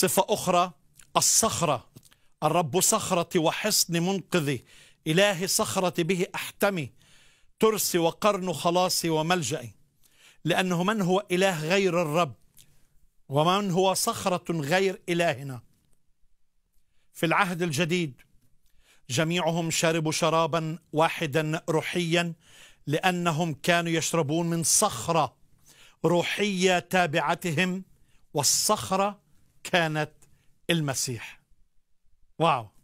صفة أخرى الصخرة الرب صخرتي وحصن منقذي إله صخرتي به أحتمي ترسي وقرن خلاصي وملجئي لأنه من هو إله غير الرب ومن هو صخرة غير إلهنا في العهد الجديد جميعهم شربوا شرابا واحدا روحيا لأنهم كانوا يشربون من صخرة روحية تابعتهم والصخرة كانت المسيح واو